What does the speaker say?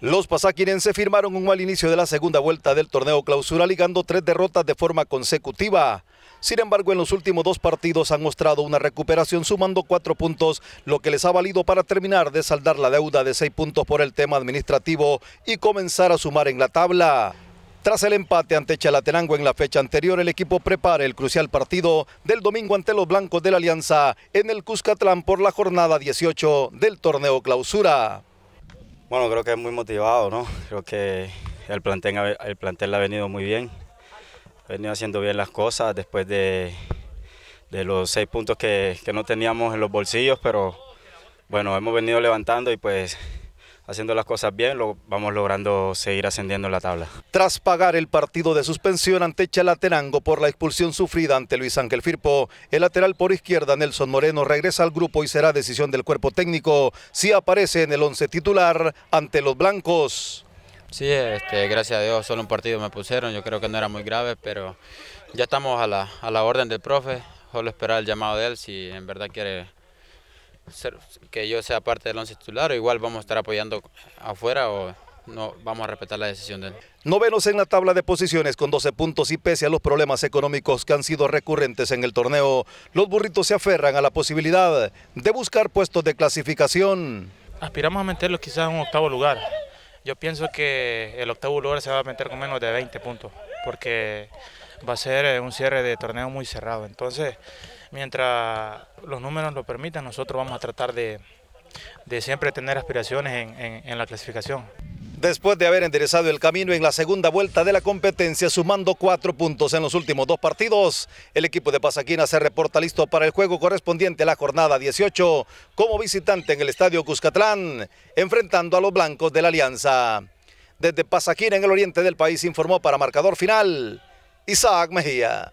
Los se firmaron un mal inicio de la segunda vuelta del torneo clausura, ligando tres derrotas de forma consecutiva. Sin embargo, en los últimos dos partidos han mostrado una recuperación sumando cuatro puntos, lo que les ha valido para terminar de saldar la deuda de seis puntos por el tema administrativo y comenzar a sumar en la tabla. Tras el empate ante Chalatenango en la fecha anterior, el equipo prepara el crucial partido del domingo ante los blancos de la Alianza en el Cuscatlán por la jornada 18 del torneo clausura. Bueno, creo que es muy motivado, ¿no? Creo que el plantel, ha venido muy bien, ha venido haciendo bien las cosas después de, de los seis puntos que, que, no teníamos en los bolsillos, pero bueno, hemos venido levantando y pues haciendo las cosas bien, lo, vamos logrando seguir ascendiendo la tabla. Tras pagar el partido de suspensión ante Chalatenango por la expulsión sufrida ante Luis Ángel Firpo, el lateral por izquierda Nelson Moreno regresa al grupo y será decisión del cuerpo técnico si aparece en el once titular ante los blancos. Sí, este, gracias a Dios solo un partido me pusieron, yo creo que no era muy grave, pero ya estamos a la, a la orden del profe, solo esperar el llamado de él si en verdad quiere que yo sea parte del once titular o igual vamos a estar apoyando afuera o no vamos a respetar la decisión de él. Novenos en la tabla de posiciones con 12 puntos y pese a los problemas económicos que han sido recurrentes en el torneo, los burritos se aferran a la posibilidad de buscar puestos de clasificación. Aspiramos a meterlos quizás en un octavo lugar. Yo pienso que el octavo lugar se va a meter con menos de 20 puntos porque va a ser un cierre de torneo muy cerrado. Entonces mientras los números lo permitan, nosotros vamos a tratar de, siempre tener aspiraciones en, en la clasificación. Después de haber enderezado el camino en la segunda vuelta de la competencia, sumando cuatro puntos en los últimos dos partidos, el equipo de Pasaquina se reporta listo para el juego correspondiente a la jornada 18 como visitante en el Estadio Cuscatlán, enfrentando a los blancos de la Alianza. Desde Pasaquina, en el oriente del país, informó para marcador final Isaac Mejía.